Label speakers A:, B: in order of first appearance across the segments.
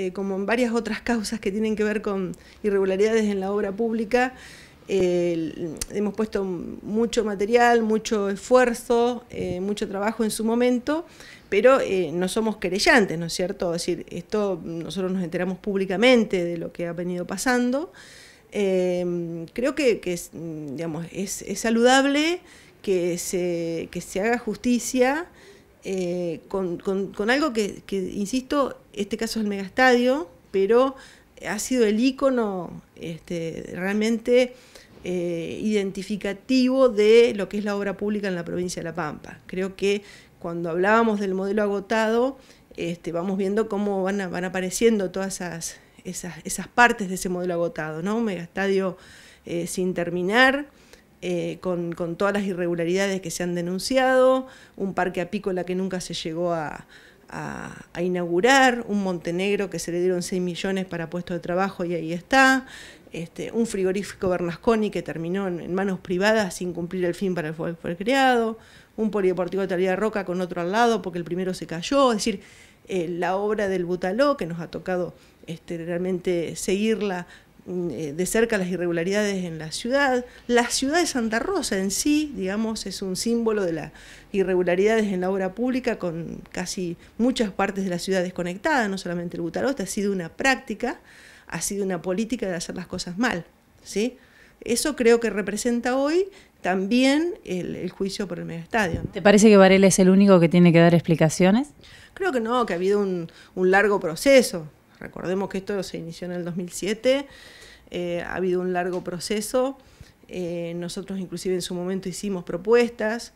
A: Eh, como en varias otras causas que tienen que ver con irregularidades en la obra pública, hemos puesto mucho material, mucho esfuerzo, eh, mucho trabajo en su momento, pero eh, no somos querellantes, ¿no es cierto? Es decir, esto nosotros nos enteramos públicamente de lo que ha venido pasando. creo que, es, digamos, saludable que se, que se haga justicia. Eh, con, algo que, insisto, este caso es el megastadio, pero ha sido el icono este, realmente eh, identificativo de lo que es la obra pública en la provincia de La Pampa. Creo que cuando hablábamos del modelo agotado, este, vamos viendo cómo van, apareciendo todas esas, partes de ese modelo agotado, ¿no? Un megastadio eh, sin terminar, eh, con, todas las irregularidades que se han denunciado, un parque apícola que nunca se llegó a, inaugurar, un Montenegro que se le dieron 6 millones para puestos de trabajo y ahí está, este, un frigorífico Bernasconi que terminó en, manos privadas sin cumplir el fin para el cual fue creado, un polideportivo de Talía Roca con otro al lado porque el primero se cayó, es decir, eh, la obra del Butaló que nos ha tocado este, realmente seguirla eh, de cerca las irregularidades en la ciudad. La ciudad de Santa Rosa en sí, digamos, es un símbolo de las irregularidades en la obra pública, con casi muchas partes de la ciudad desconectadas, no solamente el Butarota, ha sido una práctica, ha sido una política de hacer las cosas mal. ¿sí? Eso creo que representa hoy también el, juicio por el Mega estadio ¿Te parece que Varela es el único que tiene que dar explicaciones? Creo que no, que ha habido un largo proceso. Recordemos que esto se inició en el 2007, eh, ha habido un largo proceso, eh, nosotros inclusive en su momento hicimos propuestas,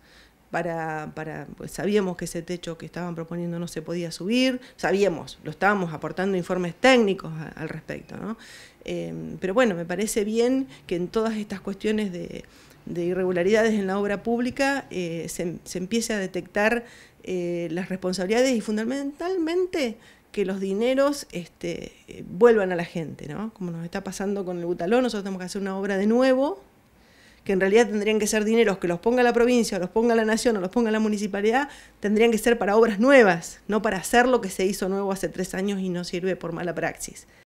A: para, pues, sabíamos que ese techo que estaban proponiendo no se podía subir, sabíamos, lo estábamos aportando informes técnicos al respecto, em, pero bueno, me parece bien que en todas estas cuestiones de, irregularidades en la obra pública eh, se, empiece a detectar las responsabilidades y fundamentalmente que los dineros este, eh, vuelvan a la gente, ¿no? Como nos está pasando con el butalón, nosotros tenemos que hacer una obra de nuevo, que en realidad tendrían que ser dineros que los ponga la provincia, o los ponga la nación, o los ponga la municipalidad, tendrían que ser para obras nuevas, no para hacer lo que se hizo nuevo hace tres años y no sirve por mala praxis.